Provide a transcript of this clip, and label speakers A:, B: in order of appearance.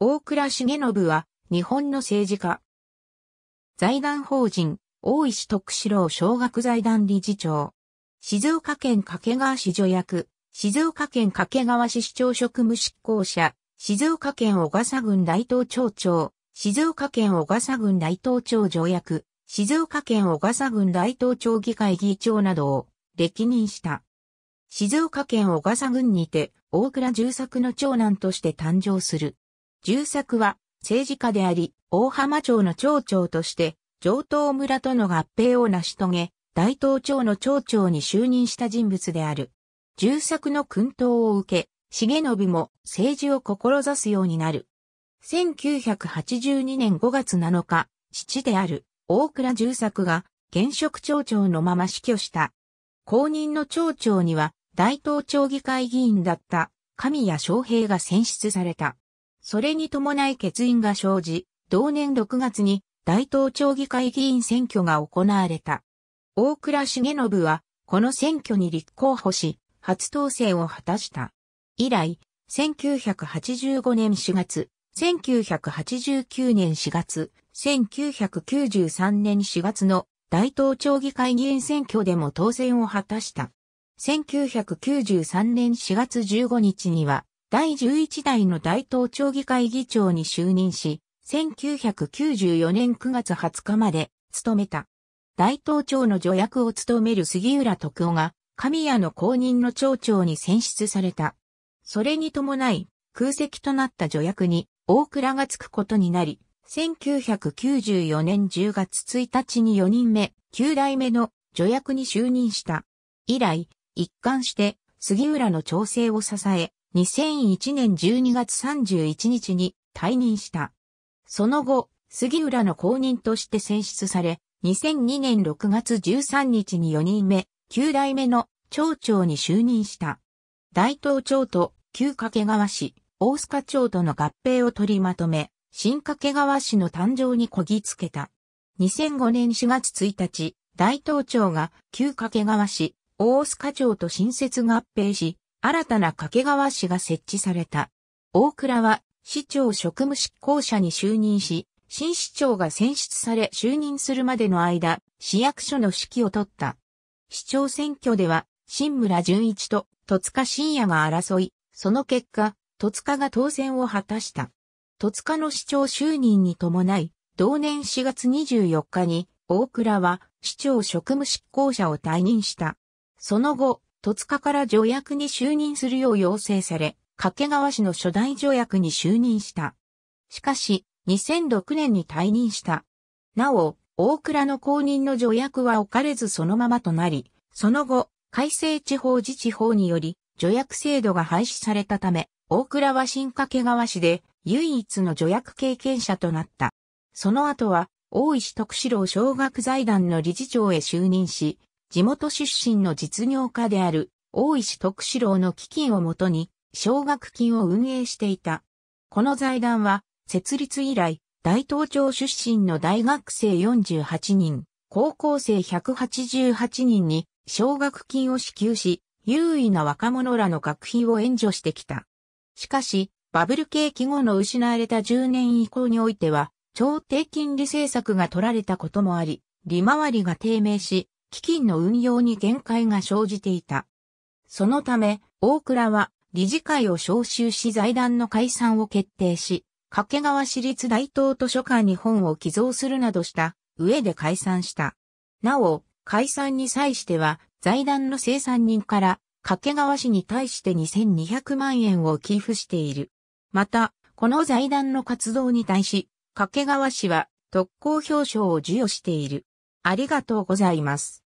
A: 大倉重信は、日本の政治家。財団法人、大石徳志郎小学財団理事長。静岡県掛川市助役、静岡県掛川市市長職務執行者、静岡県小笠郡大東町長、静岡県小笠郡大東町助役、静岡県小笠郡大東町議会議長などを歴任した。静岡県小笠郡にて、大倉重作の長男として誕生する。重作は政治家であり、大浜町の町長として、上東村との合併を成し遂げ、大東町の町長に就任した人物である。重作の訓導を受け、重信も政治を志すようになる。1982年5月7日、父である大倉重作が現職町長のまま死去した。後任の町長には大東町議会議員だった神谷昌平が選出された。それに伴い欠員が生じ、同年6月に大東町議会議員選挙が行われた。大倉重信は、この選挙に立候補し、初当選を果たした。以来、1985年4月、1989年4月、1993年4月の大東町議会議員選挙でも当選を果たした。1993年4月15日には、第11代の大東町議会議長に就任し、1994年9月20日まで務めた。大東町の助役を務める杉浦徳夫が、神谷の公認の町長に選出された。それに伴い、空席となった助役に大倉がつくことになり、1994年10月1日に4人目、9代目の助役に就任した。以来、一貫して杉浦の調整を支え、2001年12月31日に退任した。その後、杉浦の後任として選出され、2002年6月13日に4人目、9代目の町長に就任した。大東町と旧掛川市、大須賀町との合併を取りまとめ、新掛川市の誕生にこぎつけた。2005年4月1日、大東町が旧掛川市、大須賀町と新設合併し、新たな掛川市が設置された。大倉は市長職務執行者に就任し、新市長が選出され就任するまでの間、市役所の指揮を取った。市長選挙では、新村淳一と戸塚信也が争い、その結果、戸塚が当選を果たした。戸塚の市長就任に伴い、同年4月24日に、大倉は市長職務執行者を退任した。その後、戸塚から助役に就任するよう要請され、掛川市の初代助役に就任した。しかし、2006年に退任した。なお、大倉の公認の助役は置かれずそのままとなり、その後、改正地方自治法により、助役制度が廃止されたため、大倉は新掛川市で唯一の助役経験者となった。その後は、大石徳志郎小学財団の理事長へ就任し、地元出身の実業家である大石徳四郎の基金をもとに奨学金を運営していた。この財団は設立以来大東町出身の大学生48人、高校生188人に奨学金を支給し、優位な若者らの学費を援助してきた。しかし、バブル景気後の失われた10年以降においては、超低金利政策が取られたこともあり、利回りが低迷し、基金の運用に限界が生じていた。そのため、大倉は理事会を招集し財団の解散を決定し、掛川市立大東図書館に本を寄贈するなどした上で解散した。なお、解散に際しては財団の生産人から掛川市に対して2200万円を寄付している。また、この財団の活動に対し、掛川市は特攻表彰を授与している。ありがとうございます。